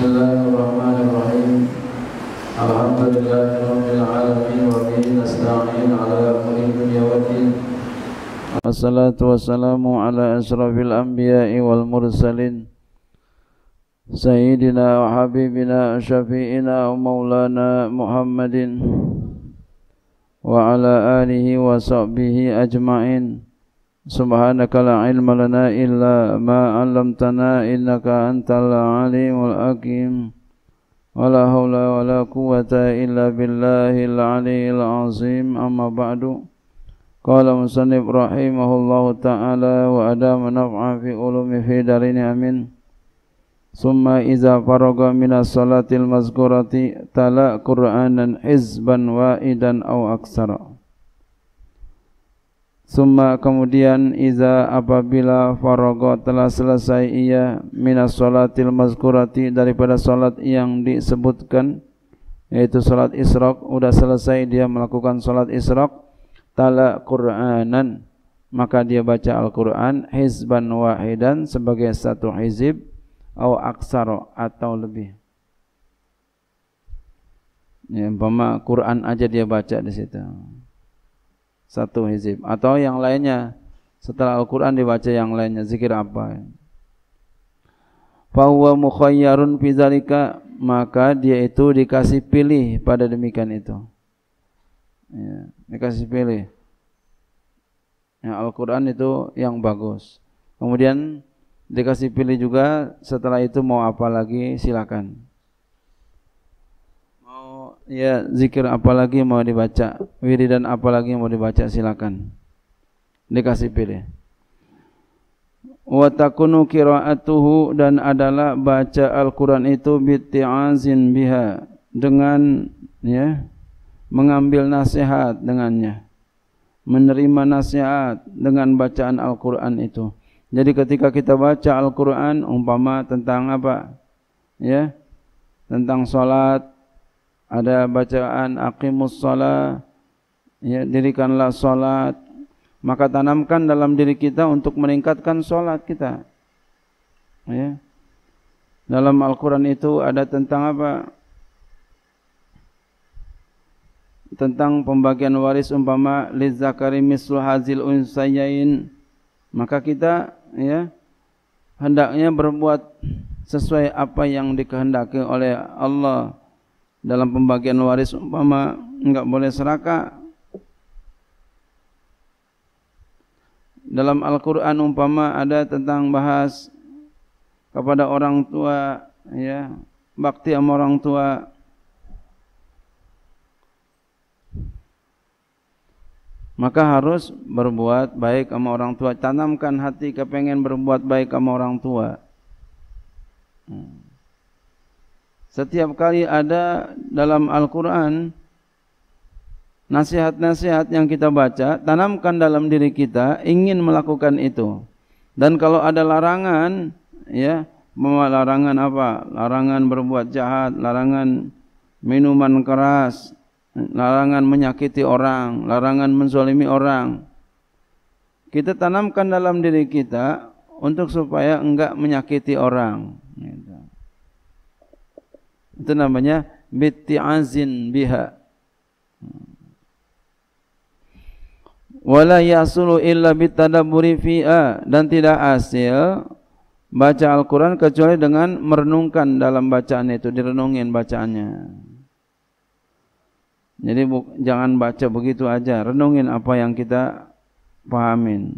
Bismillahirrahmanirrahim Alhamdulillahi Rabbil Alamin Wa bihi nasta'in ala amri dunia wa din Assalatu wassalamu ala asrafil anbiya'i wal mursalin Sayyidina wa habibina syafi'ina wa maulana Muhammadin Wa ala alihi wa sahbihi ajma'in سبحانك لا علم لنا إلا ما علمتنا إنك أنت العليم الحكيم ولا حول ولا قوة إلا بالله العلي العظيم أما بعد قال مصنف رحمه الله تعالى وأدام نفعا في علوم في دارين أمين ثم إذا فرغ من الصلاة المذكورة تلا قرآنا حزبا وائدا أو أكثر Summa kemudian iza apabila faraga telah selesai ia minas salatil mazkurati daripada salat yang disebutkan yaitu salat Israq sudah selesai dia melakukan salat Israq tala Qur'anan maka dia baca Al-Qur'an hizban wahidan sebagai satu hizib atau aksar atau lebih ya umpama Qur'an aja dia baca di situ satu hizib atau yang lainnya setelah Al-Quran dibaca yang lainnya zikir apa bahwa fahuwa mukhayyarun fi maka dia itu dikasih pilih pada demikian itu ya, dikasih pilih ya, Al-Quran itu yang bagus kemudian dikasih pilih juga setelah itu mau apa lagi silakan ya zikir apalagi mau dibaca Wiri dan apalagi mau dibaca silakan dikasih pilih wa takunu qiraatuhu dan adalah baca Al-Qur'an itu biti'azin biha dengan ya mengambil nasihat dengannya menerima nasihat dengan bacaan Al-Qur'an itu jadi ketika kita baca Al-Qur'an umpama tentang apa ya tentang sholat ada bacaan aqimus salat ya dirikanlah salat maka tanamkan dalam diri kita untuk meningkatkan salat kita ya dalam Al-Qur'an itu ada tentang apa tentang pembagian waris umpama lizakari mislu hazil unsayain maka kita ya hendaknya berbuat sesuai apa yang dikehendaki oleh Allah dalam pembagian waris umpama enggak boleh seraka dalam Al-Qur'an umpama ada tentang bahas kepada orang tua ya bakti sama orang tua maka harus berbuat baik sama orang tua tanamkan hati kepengen berbuat baik sama orang tua hmm. Setiap kali ada dalam Al-Quran nasihat-nasihat yang kita baca, tanamkan dalam diri kita ingin melakukan itu. Dan kalau ada larangan, ya, larangan apa? Larangan berbuat jahat, larangan minuman keras, larangan menyakiti orang, larangan menzalimi orang. Kita tanamkan dalam diri kita untuk supaya enggak menyakiti orang. Gitu. Itu namanya bitti'azin biha. Wala yasulu illa bitadabburi fi'a dan tidak asil baca Al-Qur'an kecuali dengan merenungkan dalam bacaan itu, direnungin bacaannya. Jadi jangan baca begitu aja, renungin apa yang kita pahamin.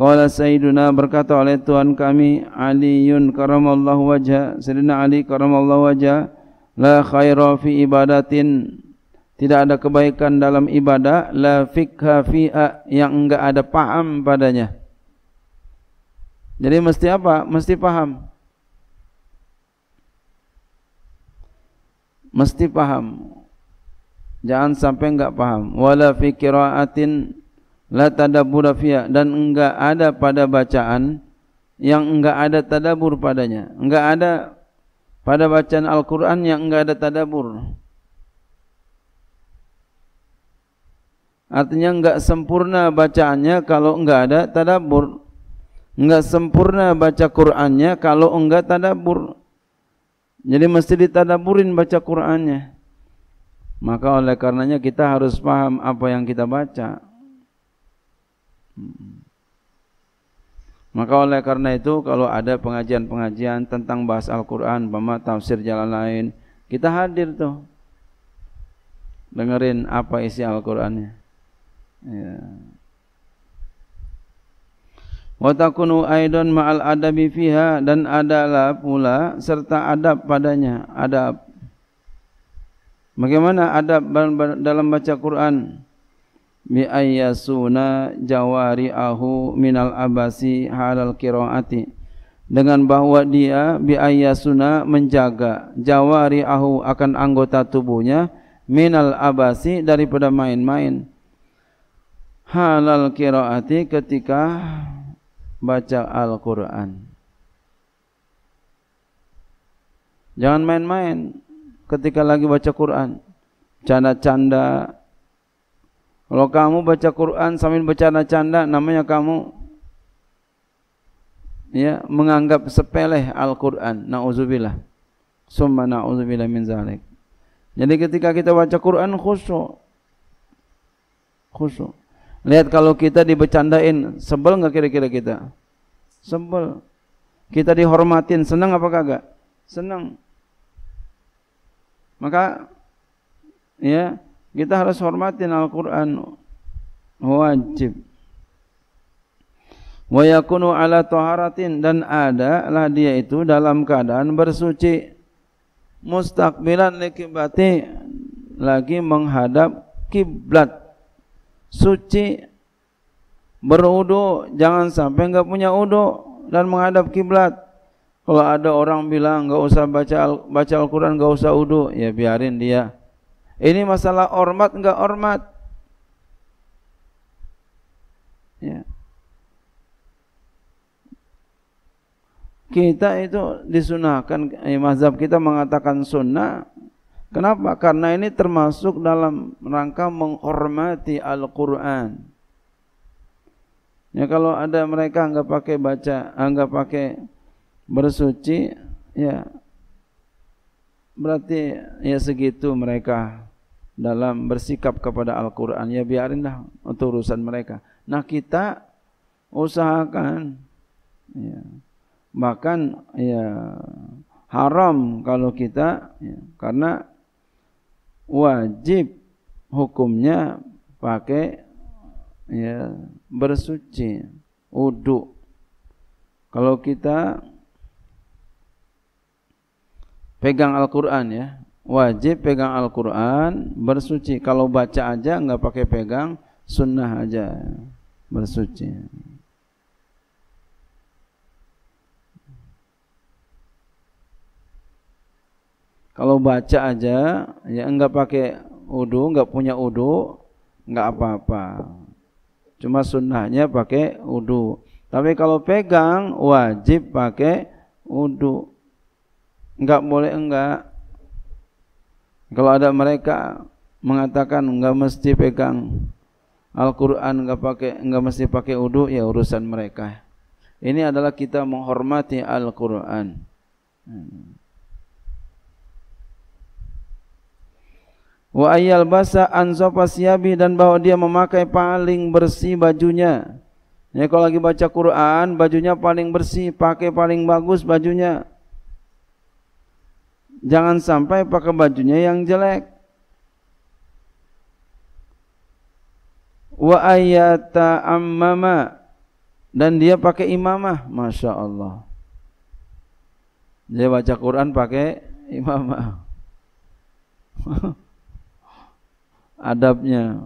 Qala Sayyiduna berkata oleh Tuhan kami Aliun karamallahu wajah Sayyidina Ali karamallahu wajah La khaira fi ibadatin Tidak ada kebaikan dalam ibadah La fikha fi'a Yang enggak ada paham padanya Jadi mesti apa? Mesti paham Mesti paham Jangan sampai enggak paham Wala fi kiraatin la tadabbur fiha dan enggak ada pada bacaan yang enggak ada tadabur padanya enggak ada pada bacaan Al-Qur'an yang enggak ada tadabur artinya enggak sempurna bacaannya kalau enggak ada tadabur enggak sempurna baca Qur'annya kalau enggak tadabur jadi mesti ditadaburin baca Qur'annya maka oleh karenanya kita harus paham apa yang kita baca maka oleh karena itu kalau ada pengajian-pengajian tentang bahas Al-Quran, bama tafsir jalan lain, kita hadir tuh. Dengerin apa isi Al-Qur'annya. Ya. Wa aidon ma'al adabi fiha dan adalah pula serta adab padanya, adab. Bagaimana adab dalam baca Quran? bi ayyasuna ahu minal abasi halal kiroati dengan bahwa dia bi ayyasuna menjaga ahu akan anggota tubuhnya minal abasi daripada main-main halal kiroati ketika baca Al-Qur'an Jangan main-main ketika lagi baca Quran. Canda-canda, kalau kamu baca Quran sambil bercanda-canda namanya kamu ya menganggap sepeleh Al-Qur'an. Nauzubillah. Summa nauzubillah min zalik. Jadi ketika kita baca Quran khusyuk. Khusyuk. Lihat kalau kita dibecandain, sebel enggak kira-kira kita? Sebel. Kita dihormatin, senang apa kagak? Senang. Maka ya, kita harus hormatin Al-Quran wajib. Wa yakunu ala taharatin dan adalah dia itu dalam keadaan bersuci mustaqbilan likibati lagi menghadap kiblat suci berudu jangan sampai enggak punya udu dan menghadap kiblat kalau ada orang bilang nggak usah baca baca Al-Quran nggak usah udu ya biarin dia ini masalah hormat enggak hormat. Ya. Kita itu disunahkan, eh, mazhab kita mengatakan sunnah. Kenapa? Karena ini termasuk dalam rangka menghormati Al-Quran. Ya kalau ada mereka enggak pakai baca, enggak eh, pakai bersuci, ya berarti ya segitu mereka dalam bersikap kepada Al-Quran ya biarinlah untuk urusan mereka nah kita usahakan ya. bahkan ya haram kalau kita ya, karena wajib hukumnya pakai ya bersuci uduk kalau kita pegang Al-Quran ya wajib pegang Al-Quran bersuci kalau baca aja nggak pakai pegang sunnah aja bersuci kalau baca aja ya nggak pakai udu nggak punya udu nggak apa-apa cuma sunnahnya pakai udu tapi kalau pegang wajib pakai udu nggak boleh enggak kalau ada mereka mengatakan enggak mesti pegang Al-Qur'an, enggak pakai enggak mesti pakai udu ya urusan mereka. Ini adalah kita menghormati Al-Qur'an. Wa ayyal basa ansofa siyabi dan bahwa dia memakai paling bersih bajunya. Ya kalau lagi baca Quran, bajunya paling bersih, pakai paling bagus bajunya. Jangan sampai pakai bajunya yang jelek. Wa ayata ammama dan dia pakai imamah, masya Allah. Dia baca Quran pakai imamah. Adabnya.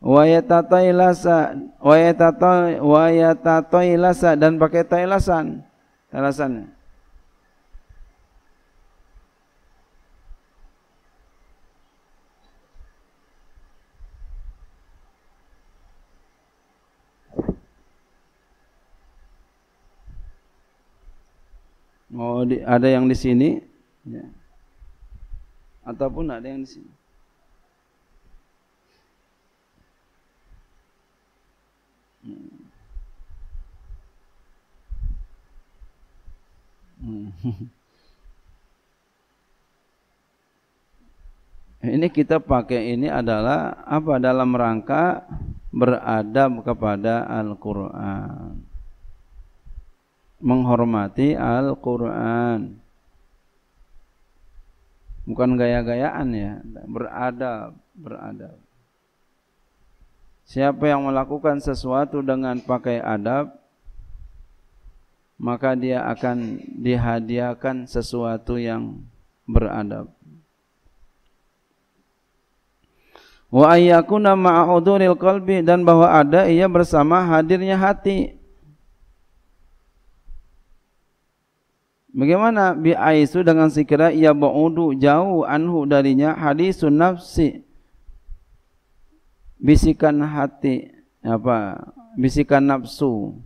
Wayatatailasa, wayatatailasa dan pakai tailasan, tailasannya. Oh, di, ada yang di sini ya. Ataupun ada yang di sini. Hmm. hmm. Ini kita pakai ini adalah apa dalam rangka beradab kepada Al-Qur'an menghormati Al-Quran. Bukan gaya-gayaan ya, beradab, beradab. Siapa yang melakukan sesuatu dengan pakai adab, maka dia akan dihadiahkan sesuatu yang beradab. Wa ayyakuna ma'uduril qalbi dan bahwa ada ia bersama hadirnya hati Bagaimana bi aisu dengan sikera ia ba'udu jauh anhu darinya hadisun nafsi bisikan hati apa bisikan nafsu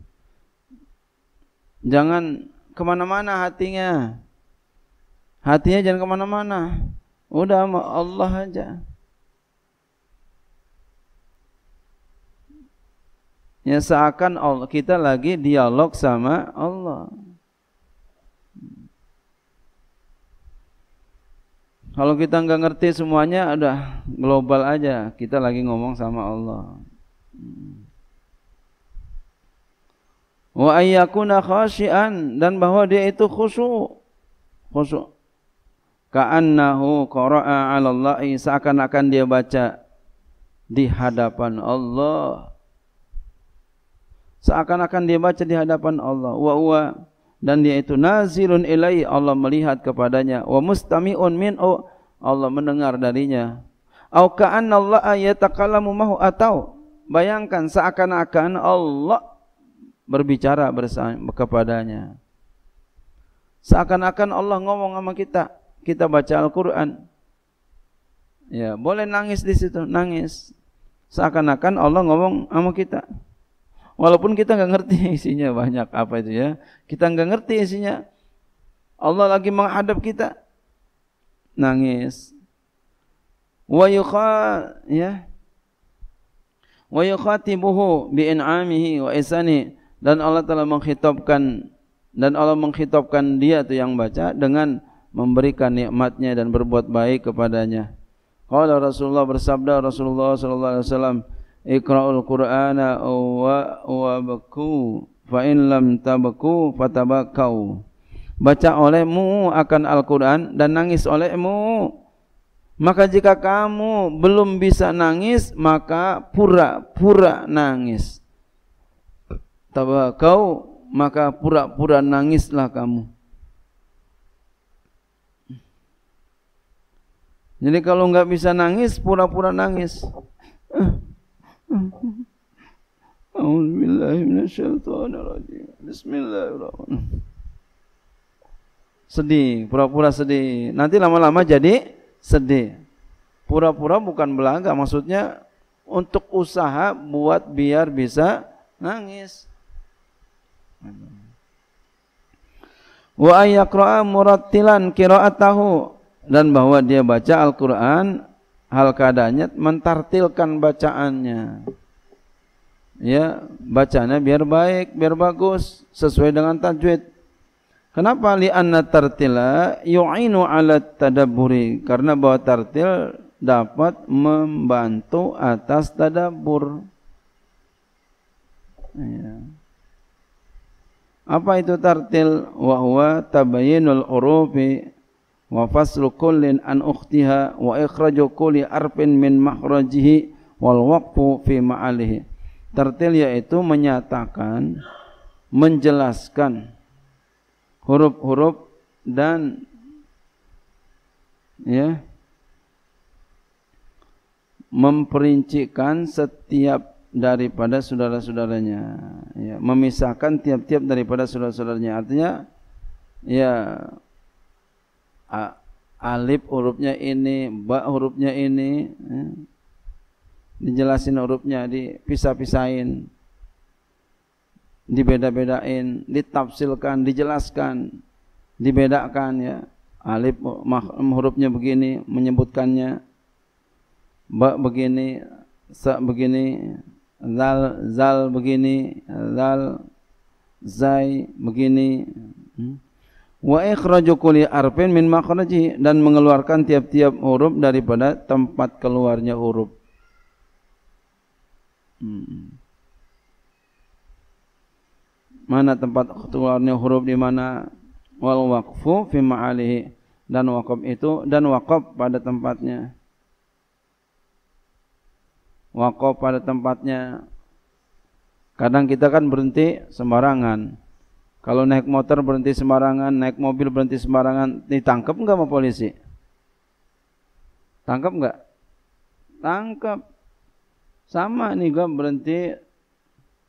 jangan kemana-mana hatinya hatinya jangan kemana-mana udah sama Allah aja ya seakan Allah kita lagi dialog sama Allah Kalau kita nggak ngerti semuanya ada global aja. Kita lagi ngomong sama Allah. Wa ayyakuna khasyian dan bahwa dia itu khusyuk. Khusyuk. Ka'annahu qara'a 'ala Allah seakan-akan dia baca di hadapan Allah. Seakan-akan dia baca di hadapan Allah. Wa huwa dan dia itu nazilun ilai Allah melihat kepadanya wa mustami'un minhu oh, Allah mendengar darinya au Allah yatakallamu mahu atau bayangkan seakan-akan Allah berbicara bersama kepadanya seakan-akan Allah ngomong sama kita kita baca Al-Qur'an ya boleh nangis di situ nangis seakan-akan Allah ngomong sama kita Walaupun kita nggak ngerti isinya banyak apa itu ya. Kita nggak ngerti isinya. Allah lagi menghadap kita. Nangis. Wa yukha ya. Wa yukhatibuhu bi in'amihi wa isani dan Allah telah mengkhitabkan dan Allah mengkhitabkan dia tuh yang baca dengan memberikan nikmatnya dan berbuat baik kepadanya. Kalau Rasulullah bersabda Rasulullah sallallahu alaihi wasallam Iqra'ul Qur'ana wa baku fa in lam tabaku fatabakau. Baca olehmu akan Al-Qur'an dan nangis olehmu. Maka jika kamu belum bisa nangis, maka pura-pura nangis. Tabakau, maka pura-pura nangislah kamu. Jadi kalau nggak bisa nangis, pura-pura nangis. Eh, أعوذ بالله من الشيطان الرجيم بسم الله الرحمن sedih pura-pura sedih nanti lama-lama jadi sedih pura-pura bukan belaga maksudnya untuk usaha buat biar bisa nangis wa ayyaqra'a murattilan qira'atahu dan bahwa dia baca Al-Qur'an hal keadaannya mentartilkan bacaannya ya bacanya biar baik biar bagus sesuai dengan tajwid kenapa li anna tartila yu'inu ala tadabburi karena bahwa tartil dapat membantu atas tadabbur ya. apa itu tartil wa huwa tabayyinul urufi wa faslu kullin an ukhtiha wa ikhraju kulli arfin min mahrajihi wal waqfu fi ma'alihi tertil yaitu menyatakan menjelaskan huruf-huruf dan ya memperincikan setiap daripada saudara-saudaranya ya memisahkan tiap-tiap daripada saudara-saudaranya artinya ya alif hurufnya ini, ba hurufnya ini, ya. dijelasin hurufnya, dipisah-pisahin, dibeda-bedain, ditafsilkan, dijelaskan, dibedakan ya. Alif hurufnya begini, menyebutkannya ba begini, sa begini, zal zal begini, zal zai begini. Hmm? wa ikhraju kulli arfin min makhraji dan mengeluarkan tiap-tiap huruf daripada tempat keluarnya huruf. Hmm. Mana tempat keluarnya huruf di mana? Wal waqfu fi ma'alihi dan waqaf itu dan waqaf pada tempatnya. Waqaf pada tempatnya. Kadang kita kan berhenti sembarangan. Kalau naik motor berhenti sembarangan, naik mobil berhenti sembarangan, ditangkap enggak sama polisi? Tangkap enggak? Tangkap. Sama nih gua berhenti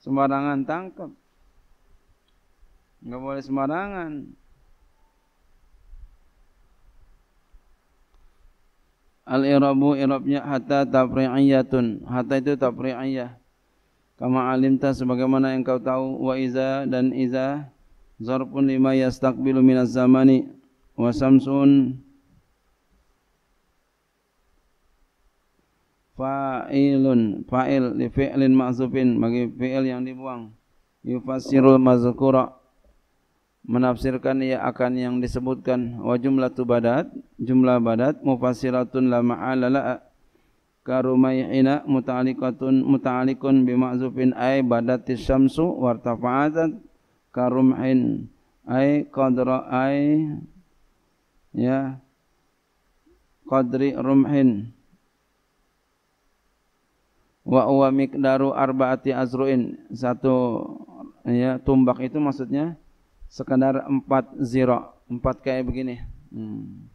sembarangan tangkap. Enggak boleh sembarangan. Al-irabu irabnya hatta tafri'iyatun. Hatta itu tafri'iyah. Kama alimta sebagaimana engkau tahu wa iza dan iza zarfun lima yastaqbilu minaz zamani wa samsun fa'ilun fa'il li fi'lin ma'zufin bagi fi'il yang dibuang yufassirul mazkura menafsirkan ia akan yang disebutkan wa jumlatu badat jumlah badat mufassiratun la ma'ala la karumayina muta'alliqatun muta'alliqun bi ma'zufin ay badat syamsu wartafa'at karum'in ai qadra ai, ya qadri rumhin wa huwa miqdaru arba'ati azruin satu ya tumbak itu maksudnya sekedar empat zira empat kayak begini hmm.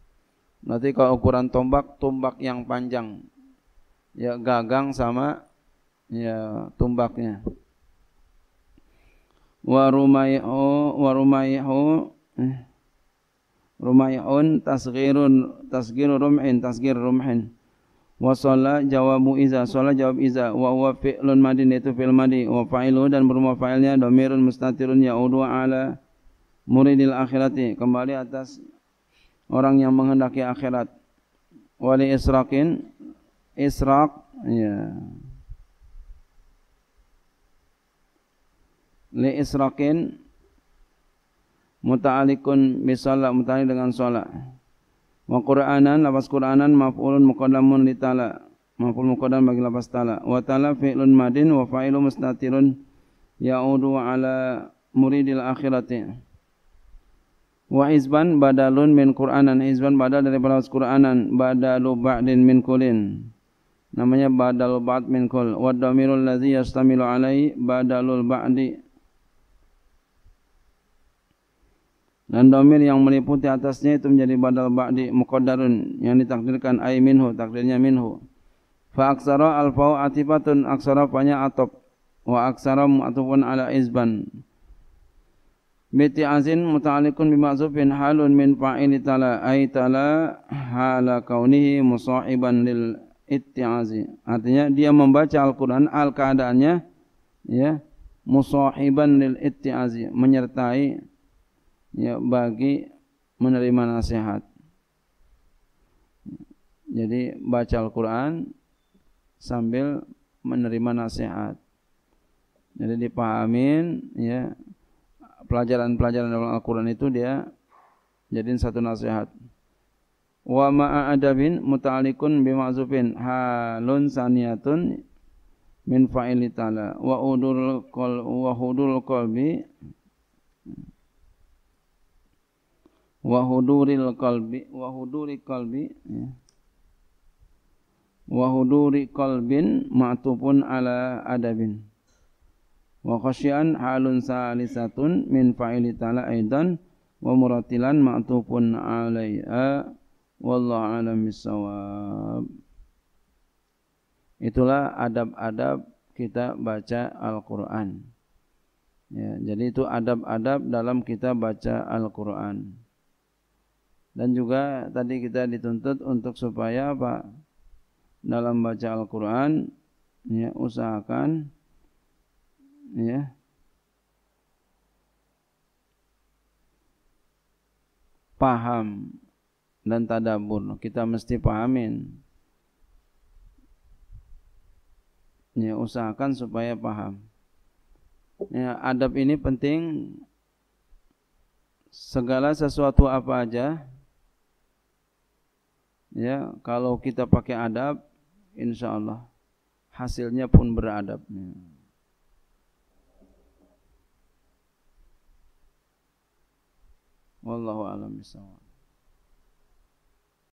nanti kalau ukuran tombak tombak yang panjang ya gagang sama ya tumbaknya warumaihu warumaihu eh. rumaiun tasghirun tasghiru rumhin tasghir rumhin wa shala jawabu iza shala jawab iza wa huwa fi'lun madin itu fi'l madi wa fa'ilu dan berumah fa'ilnya dhamirun mustatirun ya'udu ala muridil akhirati kembali atas orang yang menghendaki akhirat wali israqin israq ya yeah. li israqin muta'alikun misala muta'alik dengan solat wa qur'anan lafaz qur'anan maf'ulun muqaddamun li tala maf'ul muqaddam bagi lafaz tala wa tala fi'lun madin wa fa'ilu mustatirun ya'udu ala muridil akhirati wa izban badalun min qur'anan izban badal dari lafaz qur'anan badalu ba'din min kulin namanya badal ba'd min kul wa damirul ladzi yastamilu alai badalul ba'di Dan domir yang meliputi atasnya itu menjadi badal ba'di muqaddarun yang ditakdirkan ay minhu, takdirnya minhu. Fa aksara al alfau atifatun aksara fanya atop wa aksara mu'atufun ala izban. Biti azin muta'alikun bima'zufin halun min fa'ili tala ay tala hala kaunihi musa'iban lil itti'azi. Artinya dia membaca Al-Quran al keadaannya ya musahiban lil itti'azi menyertai ya bagi menerima nasihat. Jadi baca Al-Qur'an sambil menerima nasihat. Jadi dipahamin ya pelajaran-pelajaran dalam Al-Qur'an itu dia jadi satu nasihat. Wa ma'adabin mutalikun bima'zufin halun saniyatun min fa'ilitala wa udul kol wa hudul qalbi wa huduril qalbi wa huduri qalbi ya. wa huduri qalbin ma'tufun ala adabin wa khasyan halun salisatun min fa'ili ta'ala aidan wa muratilan ma'tufun alaiha wallahu alam bisawab itulah adab-adab kita baca Al-Qur'an ya jadi itu adab-adab dalam kita baca Al-Qur'an dan juga tadi kita dituntut untuk supaya apa dalam baca Al-Qur'an ya usahakan ya paham dan tadabur kita mesti pahamin ya usahakan supaya paham ya adab ini penting segala sesuatu apa aja ya kalau kita pakai adab insya Allah hasilnya pun beradab ya. wallahu alam bishawab.